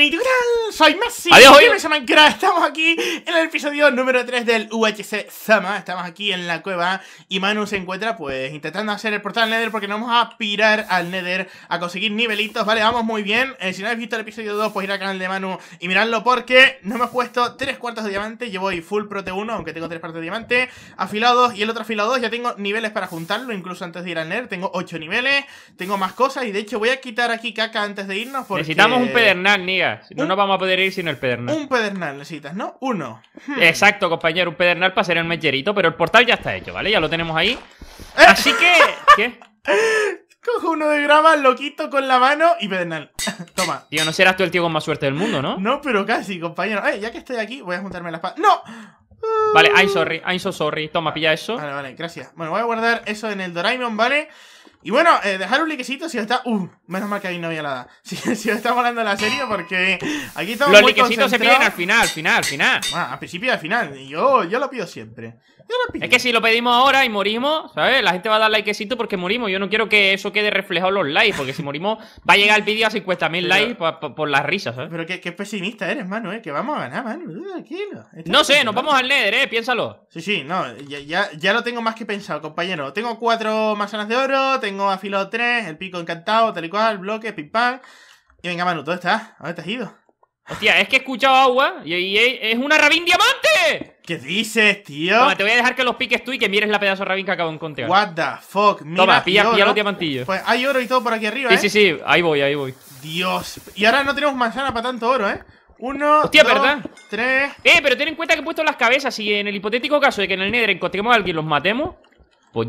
me do that. Soy Messi. Adiós, hoy. Estamos aquí en el episodio número 3 del UHC Zama. Estamos aquí en la cueva y Manu se encuentra, pues, intentando hacer el portal Nether porque no vamos a pirar al Nether a conseguir nivelitos. Vale, vamos muy bien. Eh, si no habéis visto el episodio 2, pues ir al canal de Manu y mirarlo porque no me he puesto 3 cuartos de diamante. Llevo voy full prote 1, aunque tengo tres partes de diamante. Afilados y el otro afilado 2. Ya tengo niveles para juntarlo, incluso antes de ir al Nether. Tengo 8 niveles, tengo más cosas y de hecho voy a quitar aquí caca antes de irnos porque... Necesitamos un pedernal, nia Si no, nos vamos a poder el pedernal. Un pedernal necesitas, ¿no? Uno. Hmm. Exacto, compañero, un pedernal para ser el mecherito, pero el portal ya está hecho, ¿vale? Ya lo tenemos ahí. Eh. Así que... ¿Qué? Cojo uno de grama, lo quito con la mano y pedernal. Toma. Tío, no serás tú el tío con más suerte del mundo, ¿no? No, pero casi, compañero. Eh, ya que estoy aquí, voy a juntarme las patas. ¡No! Vale, I'm sorry, I'm so sorry. Toma, pilla eso. Vale, vale, gracias. Bueno, voy a guardar eso en el Doraemon, ¿vale? Y bueno, eh, dejar un likecito si os está... Uh, menos mal que ahí no había nada. Si, si os está volando la serie porque aquí estamos Los likecitos se piden al final, final, final. Bueno, al principio y al final. Yo, yo lo pido siempre. Es que si lo pedimos ahora y morimos, ¿sabes? La gente va a dar likecito porque morimos. Yo no quiero que eso quede reflejado en los likes porque si morimos va a llegar el vídeo a 50.000 likes por, las risas, ¿sabes? Pero qué, pesimista eres, mano, ¿eh? Que vamos a ganar, mano. Tranquilo. no sé, nos vamos al Nether, ¿eh? Piénsalo. Sí, sí, no. Ya, ya, lo tengo más que pensado, compañero. Tengo cuatro manzanas de oro, tengo afilado 3, el pico encantado, tal y cual, bloque, ping pam. Y venga, Manu, ¿dónde estás? ¿Dónde te has ido? Hostia, es que he escuchado agua y, es una rabín diamante. ¿Qué dices, tío? te voy a dejar que los piques tú y que mires la pedazo de rabín que acabo de encontrar. What the fuck, mira. Toma, pilla, los diamantillos. Pues hay oro y todo por aquí arriba, sí, ¿eh? Sí, sí, sí, ahí voy, ahí voy. Dios. Y ahora no tenemos manzana para tanto oro, ¿eh? Uno, Hostia, dos, tres... Eh, pero ten en cuenta que he puesto las cabezas y en el hipotético caso de que en el Nether encontremos a alguien y los matemos, pues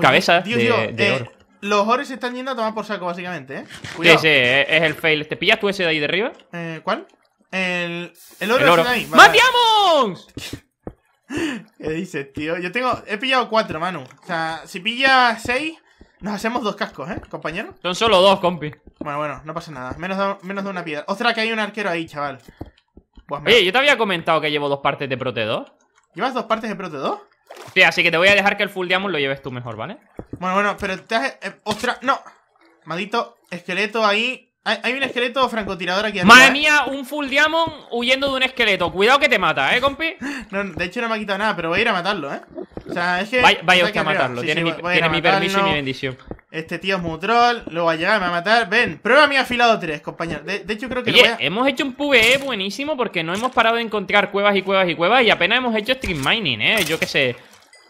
cabezas de, eh, oro. Los oros se están yendo a tomar por saco, básicamente, ¿eh? Sí, sí, eh, es el fail. ¿Te pillas tú ese de ahí de arriba? Eh, ¿Cuál? El, el oro, el Ahí, ¿Qué dices, tío? Yo tengo... He pillado cuatro, Manu. O sea, si pillas seis, nos hacemos dos cascos, ¿eh, compañero? Son solo dos, compi. Bueno, bueno, no pasa nada. Menos de, menos de una piedra. Ostras, que hay un arquero ahí, chaval. Pues Oye, yo te había comentado que llevo dos partes de Prote 2. ¿Llevas dos partes de Prote 2? Sí, así que te voy a dejar que el full diamond lo lleves tú mejor, ¿vale? Bueno, bueno, pero te has... Eh, ¡Ostras! ¡No! Maldito esqueleto ahí. Hay, un esqueleto francotirador aquí atrás ¡Madre ¿eh? mía! Un full diamond huyendo de un esqueleto. Cuidado que te mata, ¿eh, compi? de hecho no me ha quitado nada, pero voy a ir a matarlo, ¿eh? O sea, es que... Vaya, usted a matarlo. tiene mi, permiso y mi bendición. Este tío es muy troll, lo va a llegar, me va a matar. Ven, prueba mi afilado 3, compañero. De, hecho, creo que lo a... hemos hecho un PvE buenísimo porque no hemos parado de encontrar cuevas y cuevas y cuevas y apenas hemos hecho stream mining, ¿eh? Yo qué sé.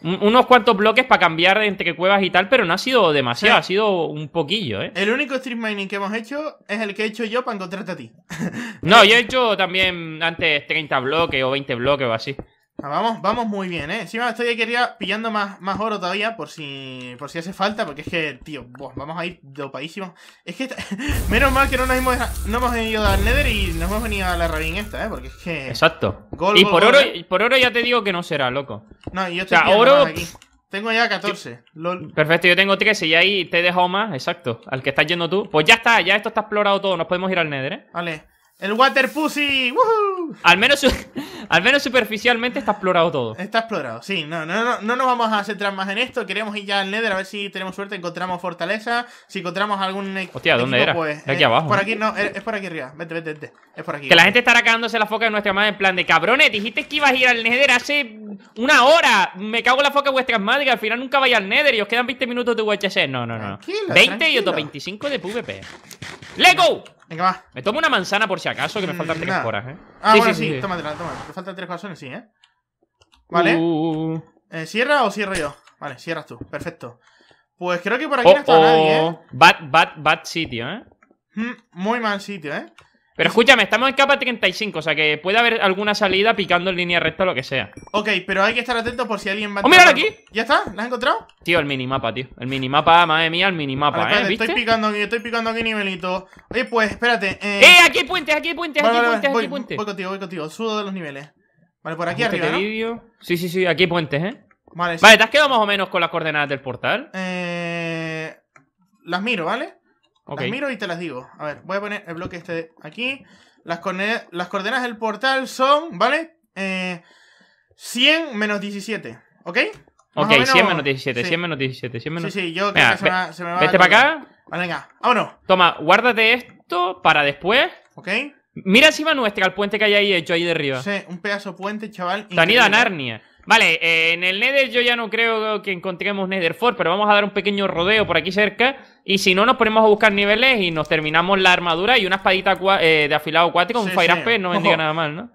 unos cuantos bloques para cambiar entre cuevas y tal, pero no ha sido demasiado, ha sido un poquillo, ¿eh? El único stream mining que hemos hecho es el que he hecho yo para encontrarte a ti. no, yo he hecho también antes 30 bloques o 20 bloques o así. Ah, vamos, vamos muy bien, ¿eh? Encima estoy aquí pillando más, más oro todavía por si, por si hace falta, porque es que, tío, vamos a ir dopadísimos. Es que, menos mal que no nos hemos, no hemos ido al Nether y nos hemos venido a la rabin esta, ¿eh? Porque es que... Exacto. y por, oro, ¿eh? y por oro ya te digo que no será, loco. No, yo oro... Tengo ya 14. Perfecto, yo tengo 13 y ahí te he dejado más, exacto, al que estás yendo tú. Pues ya está, ya esto está explorado todo, nos podemos ir al Nether, ¿eh? Vale. El Water Pussy, al menos, al menos superficialmente está explorado todo. Está explorado, sí. No, no, no, no nos vamos a centrar más en esto. Queremos ir ya al Nether a ver si tenemos suerte, encontramos fortaleza. Si encontramos algún. E- Hostia, ¿dónde era? es pues, aquí eh, abajo. Por aquí, eh, es por aquí arriba. Vete, vete, vete. Es por aquí. Que la gente estará cagándose la foca de nuestra madre en plan de cabrones. Dijiste que ibas a ir al Nether hace una hora. Me cago en la foca de vuestras madres. Que al final nunca vais al Nether y os quedan 20 minutos de UHC. No, no, no. 20 y otro 25 de PvP. ¡Lego! Venga, va. Me tomo una manzana por si acaso, que me mm, faltan tres horas, eh. Ah, bueno, sí, toma sí. tómatela, tómatela. Te faltan tres corazones, sí, ¿eh? Vale. Uh, uh, uh. Eh, ¿Cierra o cierro yo? Vale, cierras tú. Perfecto. Pues creo que por aquí no oh, está nadie, oh. ¿eh? Bad, bad, bad sitio, ¿eh? Mm, muy mal sitio, ¿eh? Pero escúchame, estamos en capa 35, o sea que puede haber alguna salida picando en línea recta o lo que sea. Ok, pero hay que estar atento por si alguien va a... ¡Oh, mira aquí! ¿Ya está? ¿La has encontrado? Tío, el minimapa, tío. El minimapa, madre mía, el minimapa, mapa ¿eh? ¿Viste? Estoy picando aquí, estoy picando aquí nivelito. Oye, pues, espérate. ¡Eh! eh aquí hay puentes, aquí hay puentes, aquí hay puentes, voy, aquí hay puentes! Voy contigo, voy contigo. subo de los niveles. Vale, por aquí arriba, Sí, sí, sí, aquí hay puentes, ¿eh? Vale, Vale, ¿te has quedado más o menos con las coordenadas del portal? Eh... Las miro, ¿vale? Okay. Las miro y te las digo. A ver, voy a poner el bloque este de aquí. Las, coordenadas, del portal son, ¿vale? Eh, 100 menos 17, ¿ok? ok, 100 menos 17, 100 menos 17, 100 Sí, sí, yo creo que se, me, se me va... Vete para acá. Vale, venga, vámonos. Toma, guárdate esto para después. Ok. Mira encima nuestra el puente que hay ahí hecho, ahí de arriba. Sí, un pedazo puente, chaval. Tanida Narnia. Vale, eh, en el Nether yo ya no creo que encontremos Nether pero vamos a dar un pequeño rodeo por aquí cerca. Y si no, nos ponemos a buscar niveles y nos terminamos la armadura y una espadita eh, de afilado acuático, un Fire sí. Eh, no vendría nada mal, ¿no?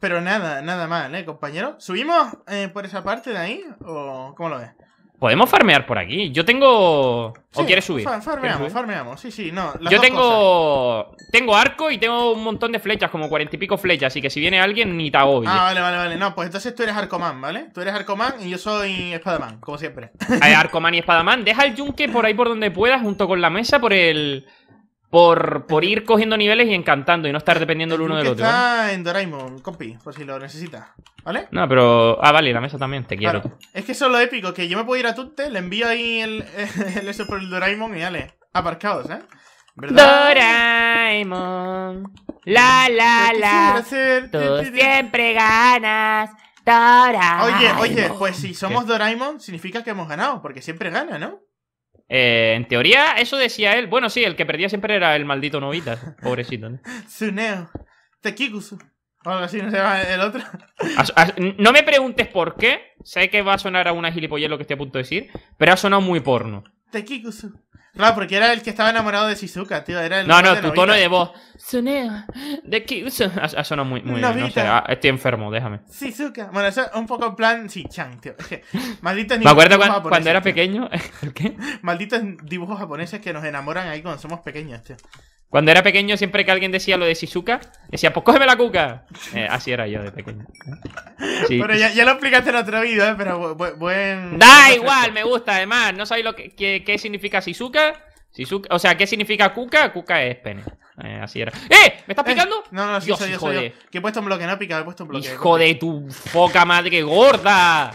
pero nada, nada mal, ¿eh, compañero? ¿Subimos por esa parte de ahí o cómo lo ves? Podemos farmear por aquí. Yo tengo. quieres subir? farmeamos, farmeamos. Sí, sí, no. Yo tengo. Tengo arco y tengo un montón de flechas, como cuarenta y pico flechas. Así que si viene alguien, ni te voy. Ah, vale, vale, vale. No, pues entonces tú eres Arcoman, ¿vale? Tú eres Arcoman y yo soy Espadaman, como siempre. Eh, Arcoman y Espadaman. Deja el yunque por ahí por donde puedas, junto con la mesa, por el por, ir cogiendo niveles y encantando y no estar dependiendo el uno del otro. Está en Doraemon, compi, por si lo necesitas. ¿Vale? No, pero. Ah, vale, la mesa también, te quiero. Es que eso es lo épico, que yo me puedo ir a Tutte, le envío ahí el, eso por el Doraemon y dale. Aparcados, ¿eh? Doraemon. La la la. Tú siempre ganas. Doraemon. Oye, oye, pues si somos Doraemon, significa que hemos ganado, porque siempre gana, ¿no? Eh, en teoría, eso decía él. Bueno, sí, el que perdía siempre era el maldito Novita. Pobrecito. ¿no? Tekikusu. O algo así, no se llama el otro. no me preguntes por qué. Sé que va a sonar a una gilipollez lo que estoy a punto de decir. Pero ha sonado muy porno. Tekikusu. Claro, porque era el que estaba enamorado de Shizuka, tío. Era el no, no, tu tono de voz. Suneo. De que... Ha sonado muy, muy no sé, ah, estoy enfermo, déjame. Shizuka. Bueno, eso es un poco en plan sí, tío. Malditos Me acuerdo cuando, era pequeño. ¿El qué? Malditos dibujos japoneses que nos enamoran ahí cuando somos pequeños, tío. Cuando era pequeño, siempre que alguien decía lo de Shizuka, decía, pues cógeme la cuca. Eh, así era yo de pequeño. Pero Bueno, ya, lo explicaste en otro vídeo, ¿eh? pero buen... Da igual, me gusta. Además, no sabéis lo que, significa Shizuka. O sea, ¿qué significa cuca? Cuca es pene. Eh, así era. ¡Eh! ¿Me estás eh, picando? No, no, no, soy, hijo yo, Que he puesto un bloque, no he picado, he puesto un bloque. ¡Hijo de tu poca madre gorda!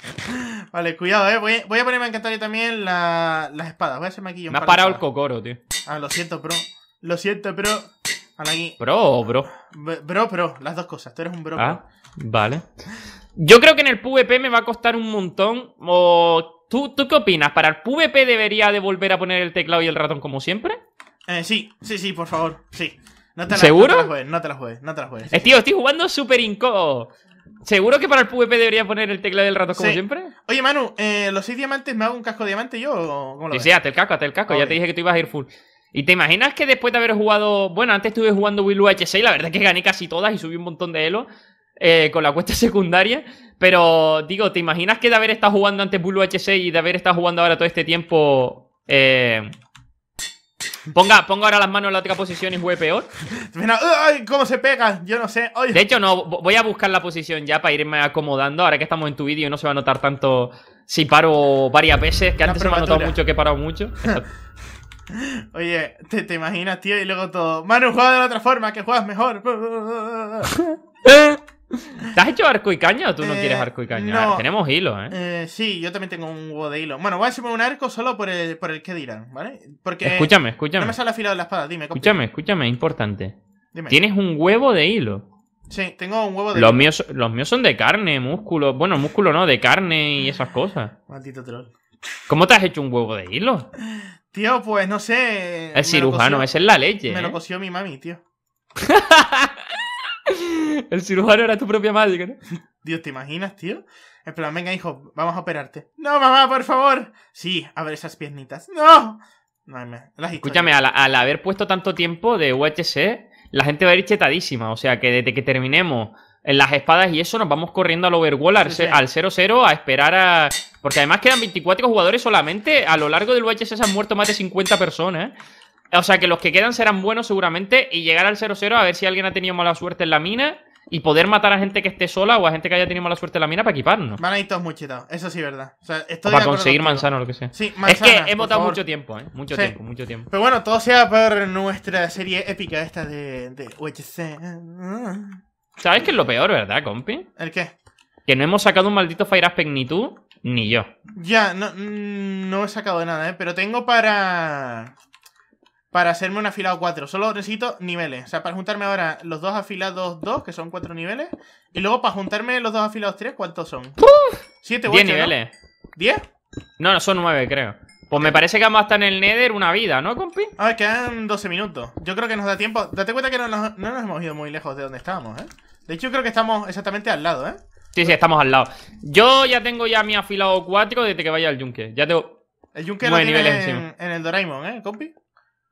vale, cuidado, eh. Voy, a ponerme a encantar también la, las espadas. Voy a hacerme aquí yo Me ha parado el cocoro, tío. Ah, lo siento, bro. Lo siento, bro. Bro bro. Bro, bro, las dos cosas. Tú eres un bro. Ah, vale. Yo creo que en el PvP me va a costar un montón. O... ¿Tú, ¿Tú qué opinas? ¿Para el PvP debería de volver a poner el teclado y el ratón como siempre? Eh, sí, sí, sí, por favor. Sí. ¿Seguro? No te la juegues, no te la juegues, no eh, tío, estoy jugando super inco ¿Seguro que para el PvP debería poner el teclado del rato como siempre? Oye, Manu, eh, ¿los seis diamantes me hago un casco de diamante yo? O cómo lo sí, sí, hazte el casco, hazte el casco. Ya te dije que tú ibas a ir full. ¿Y te imaginas que después de haber jugado... Bueno, antes estuve jugando Willow H6, la verdad es que gané casi todas y subí un montón de elo eh, con la cuesta secundaria. Pero, digo, ¿te imaginas que de haber estado jugando antes Willow H6 y de haber estado jugando ahora todo este tiempo... Eh, Ponga, ponga ahora las manos en la otra posición y juegue peor. Uh, ¡Ay, cómo se pega! Yo no sé. De hecho, no, voy a buscar la posición ya para irme acomodando. Ahora que estamos en tu vídeo no se va a notar tanto si paro varias veces, que antes se me ha notado mucho que he parado mucho. Oye, te, te, imaginas, tío, y luego todo. Manu, juega de la otra forma, que juegas mejor. ¿Te has hecho arco y caña o tú no eh, quieres arco y caña? tenemos hilo, ¿eh? ¿eh? Sí, yo también tengo un huevo de hilo. Bueno, voy a decirme un arco solo por el, por el que dirán, ¿vale? Porque. Escúchame, escúchame. No me sale la espada, dime. Escúchame, escúchame, importante. Tienes un huevo de hilo. Sí, tengo un huevo de los hilo. los míos son de carne, músculo. Bueno, músculo no, de carne y esas cosas. Maldito troll. ¿Cómo te has hecho un huevo de hilo? Tío, pues no sé. El cirujano, esa es la leche. Me lo ¿eh? cosió mi mami, tío. El cirujano era tu propia madre, ¿no? Dios, ¿te imaginas, tío? En venga, hijo, vamos a operarte. No, mamá, por favor. Sí, a ver esas piernitas. No. no las Escúchame, al, haber puesto tanto tiempo de UHC, la gente va a ir chetadísima. O sea, que desde que terminemos en las espadas y eso, nos vamos corriendo al overwall al 0-0 a esperar a... Porque además quedan 24 jugadores solamente. A lo largo del UHC se han muerto más de 50 personas. ¿eh? O sea que los que quedan serán buenos seguramente y llegar al 0-0 a ver si alguien ha tenido mala suerte en la mina y poder matar a gente que esté sola o a gente que haya tenido mala suerte en la mina para equiparnos. Van a ir todos eso sí, verdad. para conseguir manzana o lo que sea. Sí, es que he dado mucho tiempo, ¿eh? Mucho tiempo, mucho tiempo. Pero bueno, todo sea por nuestra serie épica esta de, de UHC. ¿Sabes qué es lo peor, verdad, compi? ¿El qué? Que no hemos sacado un maldito Fire Aspect ni tú, ni yo. Ya, no, mm, no he sacado nada, ¿eh? Pero tengo para para hacerme un afilado 4. Solo necesito niveles. O sea, para juntarme ahora los dos afilados 2, que son 4 niveles. Y luego para juntarme los dos afilados 3, ¿cuántos son? 7 8. niveles. ¿10? No, no, son 9, creo. Pues me parece que vamos a estar en el Nether una vida, ¿no, compi? A ver, quedan 12 minutos. Yo creo que nos da tiempo. Date cuenta que no nos, hemos ido muy lejos de donde estábamos, ¿eh? De hecho, creo que estamos exactamente al lado, ¿eh? Sí, sí, estamos al lado. Yo ya tengo ya mi afilado 4 desde que vaya al yunque. Ya tengo. El yunque lo tiene niveles en, en, el Doraemon, ¿eh, compi?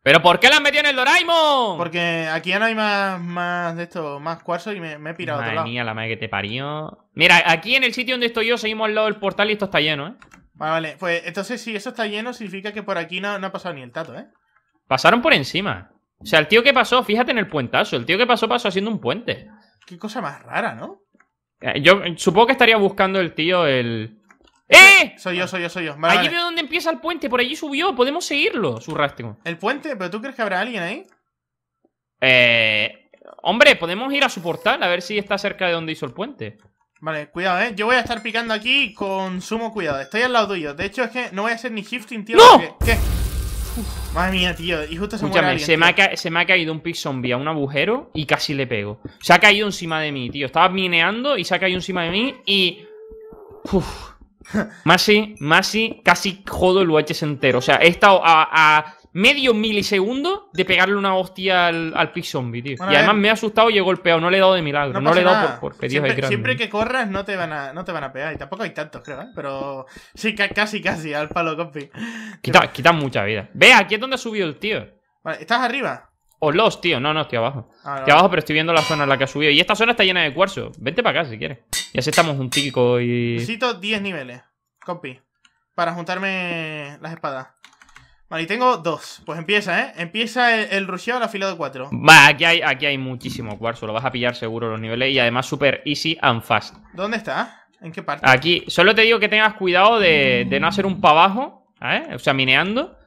¿Pero por qué la han metido en el Doraemon? Porque aquí ya no hay más, más de esto, más cuarzo y me, he pirado madre mía, la madre que te parió. Mira, aquí en el sitio donde estoy yo seguimos al lado del portal y esto está lleno, ¿eh? Vale, vale. Pues entonces si eso está lleno significa que por aquí no, no ha pasado ni el tato, ¿eh? Pasaron por encima. O sea, el tío que pasó, fíjate en el puentazo, el tío que pasó pasó haciendo un puente. Qué cosa más rara, ¿no? Eh, yo supongo que estaría buscando el tío el... ¡Eh! Soy yo, soy yo, soy yo. allí veo dónde empieza el puente, por allí subió, podemos seguirlo, su rastro. ¿El puente? ¿Pero tú crees que habrá alguien ahí? Eh. Hombre, podemos ir a su portal a ver si está cerca de donde hizo el puente. Vale, cuidado, eh. Yo voy a estar picando aquí con sumo cuidado. Estoy al lado tuyo. De hecho, es que no voy a hacer ni shifting, tío. ¡No! ¿Qué? madre mía, tío. Y justo se alguien, se, me ha se, me ha caído un pick zombie a un agujero y casi le pego. Se ha caído encima de mí, tío. Estaba mineando y se ha caído encima de mí y. Uf. Masi, Masi casi jodo el UHS entero. O sea, he estado a, medio milisegundo de pegarle una hostia al, al pick zombie, tío. y además me he asustado y he golpeado. No le he dado de milagro. No, le he dado por, siempre, siempre que corras no te, van a, no te van a pegar. Y tampoco hay tantos, creo, ¿eh? Pero sí, casi, casi, al palo, compi. Quitan quita mucha vida. Ve, aquí es donde ha subido el tío. Vale, ¿estás arriba? O los, tío. No, no, estoy abajo. Ah, estoy abajo, pero estoy viendo la zona en la que ha subido. Y esta zona está llena de cuarzo. Vente para acá si quieres. Ya así estamos un tico y. Necesito 10 niveles, copy Para juntarme las espadas. Vale, y tengo dos. Pues empieza, ¿eh? Empieza el, el rusheado a la fila de cuatro. Va, aquí hay, aquí hay muchísimo cuarzo. Lo vas a pillar seguro los niveles. Y además super easy and fast. ¿Dónde está? ¿En qué parte? Aquí. Solo te digo que tengas cuidado de, de no hacer un para abajo. ¿eh? O sea, mineando.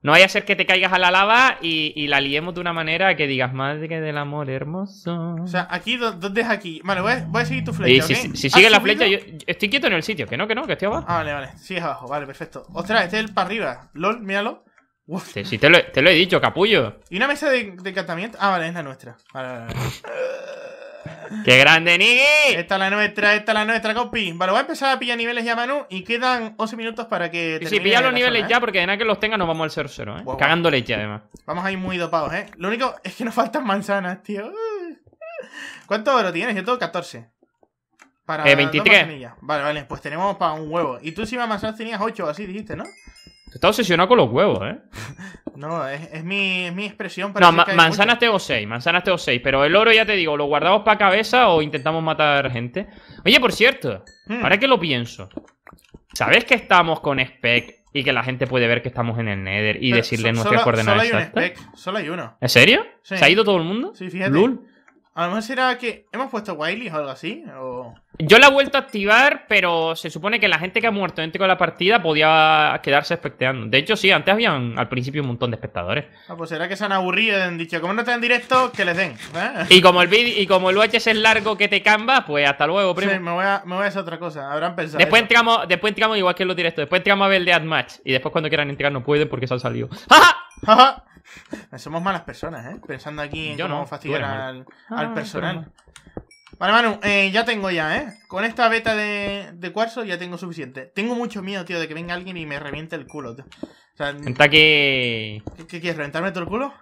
No vaya a ser que te caigas a la lava y, la liemos de una manera que digas, madre que del amor hermoso. O sea, aquí, ¿dónde es aquí? Vale, voy a, seguir tu flecha. Si, sigue sigues la flecha, yo, estoy quieto en el sitio, que no, que no, que estoy abajo. Ah, vale, vale, sigue abajo, vale, perfecto. Ostras, este es el para arriba. LOL, míralo. Uf. Te, te lo, te lo, he dicho, capullo. ¿Y una mesa de, de encantamiento? Ah, vale, es la nuestra. Vale, vale, vale. ¡Qué grande, Niki! Esta es la nuestra, esta es la nuestra, compi. Vale, voy a empezar a pillar niveles ya, Manu. Y quedan 11 minutos para que. Y si pilla los niveles ¿eh? ya, porque de nada que los tenga nos vamos al 0-0, ¿eh? Cagando leche, además. Vamos a ir muy dopados, ¿eh? Lo único es que nos faltan manzanas, tío. ¿Cuánto oro tienes? Yo tengo 14. Para eh, 23. Vale, vale, pues tenemos para un huevo. Y tú, si más manzanas, tenías 8 así, dijiste, ¿no? Te estás obsesionado con los huevos, ¿eh? No, es, mi, mi, expresión para. No, manzanas tengo seis, manzanas tengo seis. Pero el oro, ya te digo, ¿lo guardamos para cabeza o intentamos matar gente? Oye, por cierto, para hmm. qué que lo pienso, ¿sabes que estamos con spec y que la gente puede ver que estamos en el Nether y decirle nuestro nuestras coordenadas. Solo hay spec, solo hay uno. ¿En serio? ¿Se ha ido todo el mundo? Sí, fíjate. A lo mejor será que. ¿Hemos puesto Wiley o algo así? O... Yo la he vuelto a activar, pero se supone que la gente que ha muerto dentro de la partida podía quedarse especteando. De hecho, sí, antes habían al principio un montón de espectadores. Ah, pues será que se han aburrido y han dicho, como no están en directo, que les den. ¿eh? Y como el y como el es largo que te camba, pues hasta luego, primo. Sí, me voy a, me hacer otra cosa. Habrán pensado. Después entramos, después entramos igual que en los directos. Después entramos a ver el de match Y después cuando quieran entrar no pueden porque se han salido. ¡Ja, ja! Somos malas personas, ¿eh? Pensando aquí en cómo no, fastidiar al, personal. Vale, Manu, eh, ya tengo ya, ¿eh? Con esta beta de, cuarzo ya tengo suficiente. Tengo mucho miedo, tío, de que venga alguien y me reviente el culo, tío. O sea, ¿Qué, quieres? ¿Reventarme todo el culo?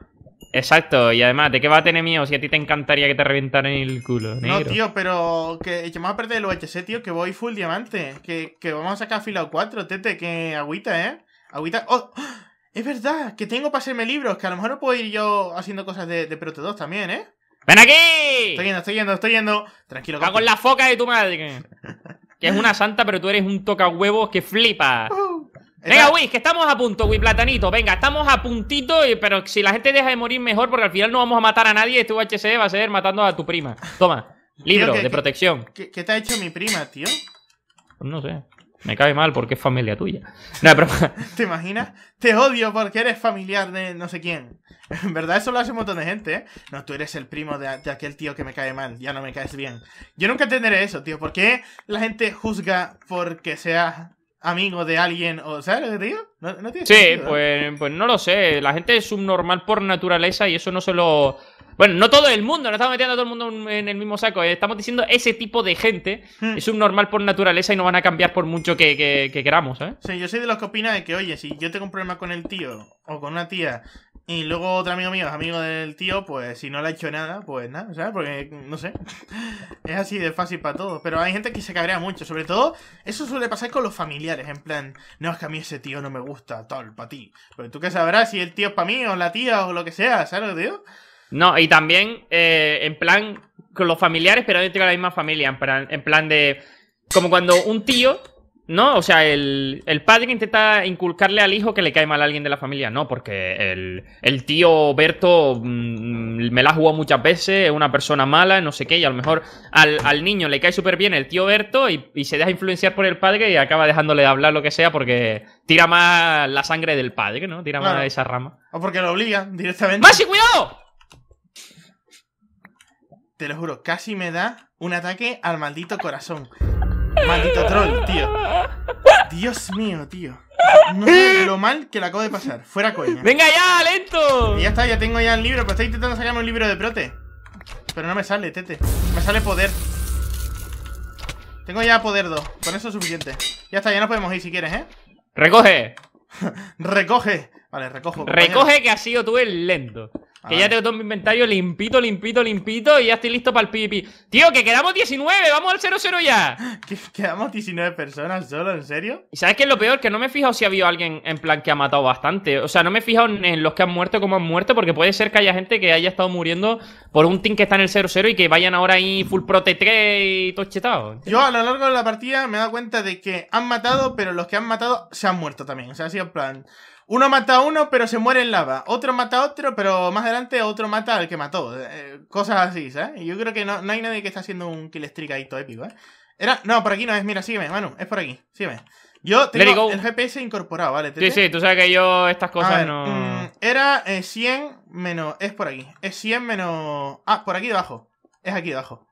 Exacto, y además, ¿de qué va a tener miedo si a ti te encantaría que te reventaran el culo? Negro? No, tío, pero que, a perder el UHC, tío, que voy full diamante. Que, vamos a sacar fila 4, tete, que agüita, ¿eh? Agüita. ¡Oh! Es verdad, que tengo para hacerme libros, que a lo mejor no puedo ir yo haciendo cosas de, de también, ¿eh? ¡Ven aquí! Estoy yendo, estoy yendo, estoy yendo. Tranquilo. Va con la foca de tu madre. que es una santa, pero tú eres un toca huevos que flipa. Uh-huh. Venga, Wiz, que estamos a punto, Wiz Platanito. Venga, estamos a puntito, pero si la gente deja de morir mejor, porque al final no vamos a matar a nadie, este UHC va a ser matando a tu prima. Toma, libro de protección. ¿Qué te ha hecho mi prima, tío? Pues no sé. Me cae mal porque es familia tuya. No, ¿Te imaginas? Te odio porque eres familiar de no sé quién. En verdad, eso lo hace un montón de gente, ¿eh? No, tú eres el primo de, aquel tío que me cae mal, ya no me caes bien. Yo nunca entenderé eso, tío. ¿Por qué la gente juzga porque sea amigo de alguien, o ¿sabes lo que te digo? No, sí, ¿eh? pues, pues no lo sé. La gente es subnormal por naturaleza y eso no se lo... Bueno, no todo el mundo, no estamos metiendo a todo el mundo en el mismo saco. Eh. Estamos diciendo ese tipo de gente hmm. es subnormal por naturaleza y no van a cambiar por mucho que, queramos, ¿eh? Sí, yo soy de los que opina de que, oye, si yo tengo un problema con el tío o con una tía y luego otro amigo mío, amigo del tío, pues si no le ha hecho nada, pues nada, ¿sabes? Porque, no sé, es así de fácil para todos. Pero hay gente que se cabrea mucho, sobre todo, eso suele pasar con los familiares, en plan, no, es que a mí ese tío no me gusta, tal, para ti. Pero pues tú qué sabrás si el tío es para mí, o la tía, o lo que sea, ¿sabes tío? No, y también, eh, en plan, con los familiares, pero yo tengo la misma familia, en plan de, como cuando un tío no, o sea, el, el, padre intenta inculcarle al hijo que le cae mal a alguien de la familia. No, porque el, tío Berto mm, me la jugó muchas veces, es una persona mala, no sé qué, y a lo mejor al, niño le cae súper bien el tío Berto y, se deja influenciar por el padre y acaba dejándole de hablar lo que sea porque tira más la sangre del padre, ¿no? Tira más esa rama. O porque lo obliga directamente. ¡Masi, cuidado! Te lo juro, casi me da un ataque al maldito corazón. Maldito troll, tío. Dios mío, tío. No lo mal que le acabo de pasar. Fuera coña. ¡Venga ya, lento! Y ya está, ya tengo ya el libro, pero estoy intentando sacarme un libro de prote. Pero no me sale, tete. Me sale poder. Tengo ya poder 2. Con eso es suficiente. Ya está, ya nos podemos ir si quieres, ¿eh? ¡Recoge! ¡Recoge! Vale, recojo. ¡Recoge que ha sido tú el lento! Que ya ah. tengo todo mi inventario limpito, limpito, limpito y ya estoy listo para el pipi. Tío, que quedamos 19, vamos al 00 ya. ¿Que ¿Quedamos 19 personas solo, en serio? ¿Y sabes qué es lo peor? Que no me he fijado si ha habido alguien en plan que ha matado bastante. O sea, no me he fijado en los que han muerto, cómo han muerto, porque puede ser que haya gente que haya estado muriendo por un team que está en el 0-0 y que vayan ahora ahí full prote 3 y todo chetado. Yo a lo largo de la partida me he dado cuenta de que han matado, pero los que han matado se han muerto también. O sea, ha sido en plan... Uno mata a uno, pero se muere en lava. Otro mata a otro, pero más adelante otro mata al que mató. Eh, cosas así, ¿sabes? yo creo que no, hay nadie que está haciendo un kill streak ahí épico, ¿eh? Era, no, por aquí no es. Mira, sígueme, Manu. Es por aquí. Sígueme. Yo tengo el GPS incorporado, ¿vale? Sí, sí, tú sabes que yo estas cosas no... Mm, era 100 eh, menos... Es por aquí. Es 100 menos... Ah, por aquí debajo. Es aquí debajo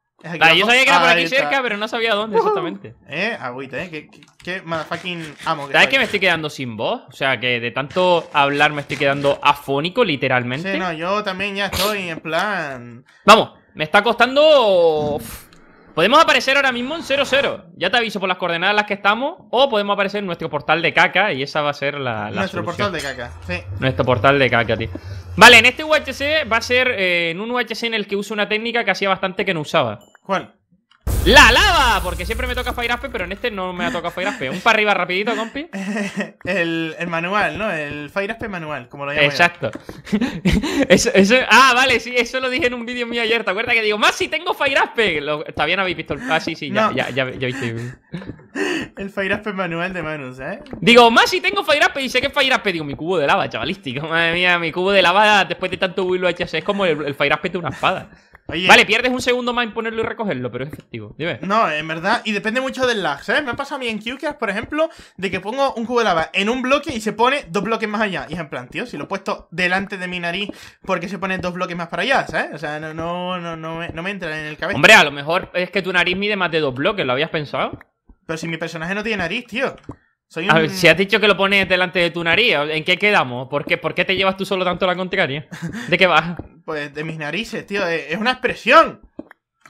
yo sabía que era por aquí cerca, pero no sabía dónde exactamente. Eh, agüita, eh. Qué, qué motherfucking amo. ¿Sabes que me estoy quedando sin voz? O sea, que de tanto hablar me estoy quedando afónico, literalmente. Sí, no, yo también ya estoy en plan. Vamos, me está costando. Podemos aparecer ahora mismo en 0-0. Ya te aviso por las coordenadas en las que estamos. O podemos aparecer en nuestro portal de caca. Y esa va a ser la. nuestro portal de caca, sí. Nuestro portal de caca, tío. Vale, en este UHC va a ser eh, en un UHC en el que uso una técnica que hacía bastante que no usaba. ¿Cuál? ¡La lava! Porque siempre me toca Fire Aspe, pero en este no me ha tocado Fire Aspe. Un para arriba rapidito, compi. el, manual, ¿no? El Fire Aspe manual, como lo llaman. Exacto. eso, eso, ah, vale, sí, eso lo dije en un vídeo mío ayer. ¿Te acuerdas que digo, más si tengo Fire Aspe? ¿Está bien? habéis visto el. Ah, sí, sí, ya, ya, ya, viste. el Fire Aspe manual de manos, ¿eh? Digo, más si tengo Fire Aspe y sé que Fire Aspe. Digo, mi cubo de lava, chavalístico. Madre mía, mi cubo de lava después de tanto Willow HS es como el, Fire de una espada vale, pierdes un segundo más en ponerlo y recogerlo, pero es efectivo. Dime. No, en verdad, y depende mucho del lag, ¿sabes? Me ha pasado a mí en QCAS, por ejemplo, de que pongo un cubo de lava en un bloque y se pone dos bloques más allá. Y es en plan, tío, si lo he puesto delante de mi nariz, ¿por qué se pone dos bloques más para allá, ¿sabes? O sea, no, no, no, me, no me entra en el cabeza. Hombre, a lo mejor es que tu nariz mide más de dos bloques, ¿lo habías pensado? Pero si mi personaje no tiene nariz, tío a ver, si has dicho que lo pones delante de tu nariz, ¿en qué quedamos? ¿Por qué, te llevas tú solo tanto la contraria? ¿De qué vas? Pues de mis narices, tío. Eh, es una expresión.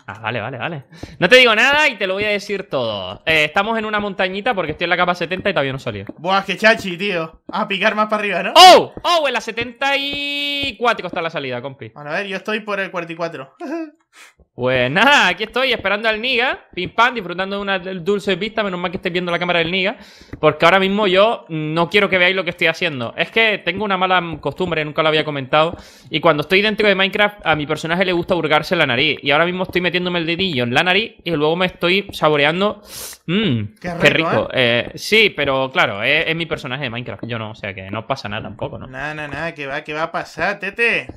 Ah, vale, vale, vale. No te digo nada y te lo voy a decir todo. Eh, estamos en una montañita porque estoy en la capa 70 y todavía no salió Buah, que chachi, tío. A picar más para arriba, ¿no? ¡Oh! ¡Oh! En la 74 está la salida, compi. Bueno, a ver, yo estoy por el 44. Pues nada, aquí estoy esperando al Niga, pim pam, disfrutando de una dulce vista menos mal que estéis viendo la cámara del Niga, porque ahora mismo yo no quiero que veáis lo que estoy haciendo. Es que tengo una mala costumbre, nunca lo había comentado, y cuando estoy dentro de Minecraft a mi personaje le gusta hurgarse la nariz, y ahora mismo estoy metiéndome el dedillo en la nariz y luego me estoy saboreando... Mmm, qué rico. ¿eh? Eh, sí, pero claro, es, mi personaje de Minecraft, yo no, o sea que no pasa nada tampoco, ¿no? Nada, nada, nada, que va, que va a pasar, tete.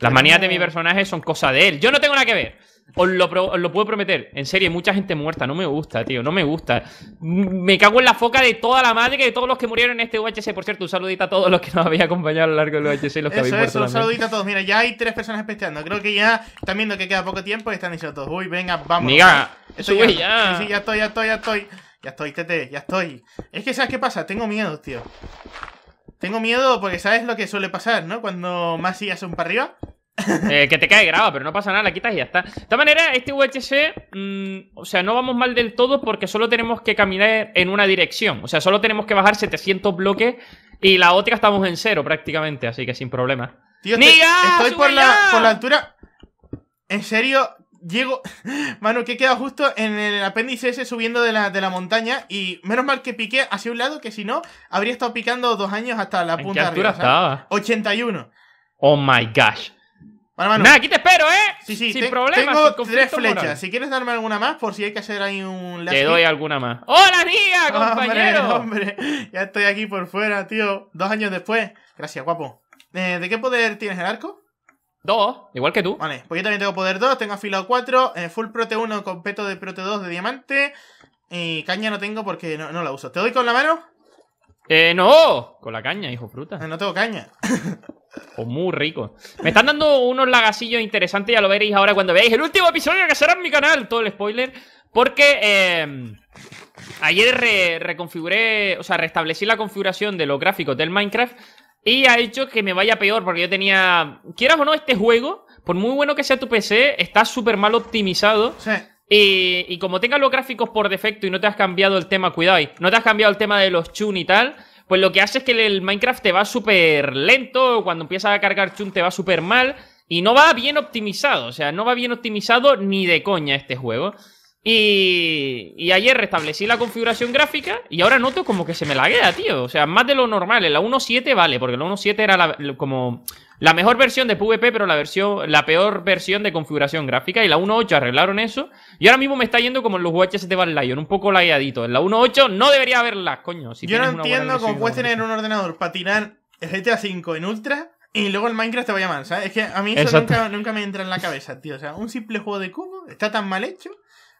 Las manías de mi personaje son cosa de él, yo no tengo nada que ver. Os lo, puedo prometer. En serio, mucha gente muerta. No me gusta, tío. No me gusta. Mm, me cago en la foca de toda la madre que de todos los que murieron en este UHC. Por cierto, un saludito a todos los que nos habéis acompañado a lo largo del UHC los que eso, habéis un saludito a todos. Mira, ya hay tres personas pesteando Creo que ya están viendo que queda poco tiempo y están diciendo todos, uy, venga, vamos. Mira, sube ya. Sí, ya estoy, ya estoy, ya estoy. Ya estoy, tete, ya estoy. Es que, ¿sabes qué pasa? Tengo miedo, tío. Tengo miedo porque sabes lo que suele pasar, ¿no? Cuando más hace un para arriba. Eh, que te cae graba, pero no pasa nada, la quitas y ya está. De esta manera, este UHC, mm, o sea, no vamos mal del todo porque solo tenemos que caminar en una dirección. O sea, solo tenemos que bajar 700 bloques y la otra estamos en cero prácticamente, así que sin problema. Tío, estoy, por, la, altura. En serio, llego. Mano, que he quedado justo en el apéndice ese subiendo de la, montaña. Y menos mal que piqué hacia un lado, que si no, habría estado picando dos años hasta la punta qué altura arriba, 81. Oh my gosh. Nada, aquí te espero, ¿eh? Sí, sí, sin problema. Tengo tres flechas. Si quieres darme alguna más, por si hay que hacer ahí un. Te doy alguna más. ¡Hola, tía, compañero! ya estoy aquí por fuera, tío. Dos años después. Gracias, guapo. Eh, ¿De qué poder tienes el arco? Dos, igual que tú. Vale, pues yo también tengo poder dos tengo afilado 4, eh, full prote 1 con peto de prote 2 de diamante. Y caña no tengo porque no, la uso. ¿Te doy con la mano? Eh, no, con la caña, hijo fruta. Eh, no tengo caña. O muy rico. Me están dando unos lagacillos interesantes, ya lo veréis ahora cuando veáis el último episodio que será en mi canal. Todo el spoiler. Porque em, ayer reconfiguré, o sea, restablecí la configuración de los gráficos del Minecraft. Y ha hecho que me vaya peor, porque yo tenía. Quieras o no, este juego, por muy bueno que sea tu PC, está súper mal optimizado. Y, como tengas los gráficos por defecto y no te has cambiado el tema, cuidado, no te has cambiado el tema de los chun y tal, pues lo que hace es que el Minecraft te va súper lento, cuando empiezas a cargar chun te va súper mal, y no va bien optimizado, o sea, no va bien optimizado ni de coña este juego. Y, ayer restablecí la configuración gráfica y ahora noto como que se me laguea, tío. O sea, más de lo normal. En la 1.7 vale, porque la 1.7 era la, como la mejor versión de PvP, pero la, versión, la peor versión de configuración gráfica. Y la 1.8 arreglaron eso. Y ahora mismo me está yendo como en los UHS de Van Lion, un poco lagueadito. En la 1.8 no debería haberla coño. Yo no entiendo cómo puedes tener un ordenador Patinar GTA 5 en Ultra y luego el Minecraft te va a ¿sabes? Es que a mí eso nunca, nunca, me entra en la cabeza, tío. O sea, un simple juego de cubo está tan mal hecho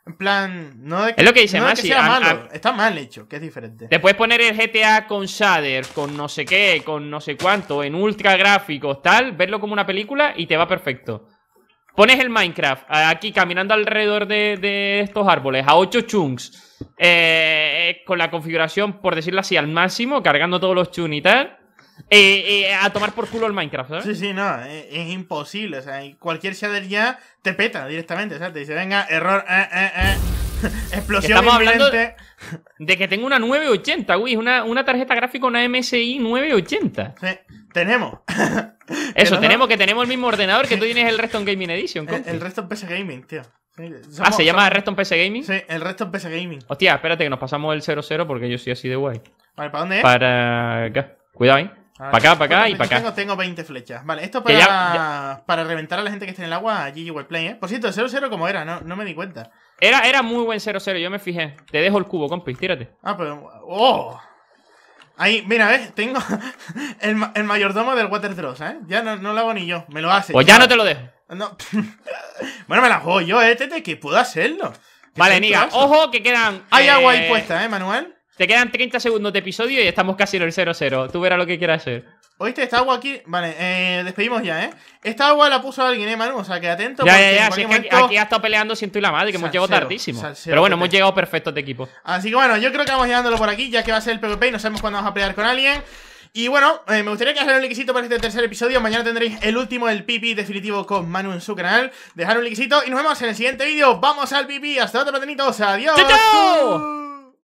en plan, no de que, es lo que dice no está mal hecho, que es diferente. Te puedes poner el GTA con shader, con no sé qué, con no sé cuánto, en ultra gráficos, tal, verlo como una película y te va perfecto. Pones el Minecraft aquí caminando alrededor de, estos árboles a 8 chunks, eh, eh, con la configuración, por decirlo así, al máximo, cargando todos los chunks y tal. Eh, eh, a tomar por culo el Minecraft, ¿sabes? Sí, sí, no, eh, es, imposible. O sea, cualquier shader ya te peta directamente. O sea, te dice, venga, error, eh, eh, eh. Explosión Estamos hablando de que tengo una 980, güey, una, tarjeta gráfica, una MSI 980. Sí, tenemos. Eso, tenemos que tenemos el mismo ordenador que tú tienes el Reston Gaming Edition. El, resto Reston PC Gaming, tío. ah, ¿se llama Reston PC Gaming? Sí, el Reston PC Gaming. Hostia, espérate que nos pasamos el 00 porque yo soy así de guay. Vale, ¿para dónde es? Para acá. Cuidado, ¿eh? Ah, para acá, para acá y para este acá. Tengo, tengo 20 flechas. Vale, esto para, para reventar a la gente que está en el agua, GG play ¿eh? Por cierto, 0-0 como era, no, no me di cuenta. Era, era muy buen 0-0, yo me fijé. Te dejo el cubo, compis tírate. Ah, pero... ¡Oh! Ahí, mira, ¿ves? Tengo el, mayordomo del Water Dross, ¿eh? Ya no, no, lo hago ni yo, me lo hace. Pues ya, no te lo dejo. No. bueno, me la juego yo, ¿eh, Tete? Que puedo hacerlo. Vale, Niga, ojo que quedan... Hay agua ahí eh, puesta, ¿eh, Manuel? Te quedan 30 segundos de episodio y estamos casi en el 0-0. Tú verás lo que quieras hacer. Oíste, esta agua aquí. Vale, eh, despedimos ya, ¿eh? Esta agua la puso alguien, ¿eh, Manu? O sea, que atento. Ya, ya, ya. aquí, ha estado peleando siento y la madre, que hemos llegado tardísimo. Pero bueno, hemos llegado perfectos de equipo. Así que bueno, yo creo que vamos llegándolo por aquí, ya que va a ser el PvP y no sabemos cuándo vamos a pelear con alguien. Y bueno, eh, me gustaría que hagan un likecito para este tercer episodio. Mañana tendréis el último, el pipi definitivo con Manu en su canal. Dejar un likecito y nos vemos en el siguiente vídeo. Vamos al pipi. Hasta otro tenitos! Adiós. ¡Chao, chao!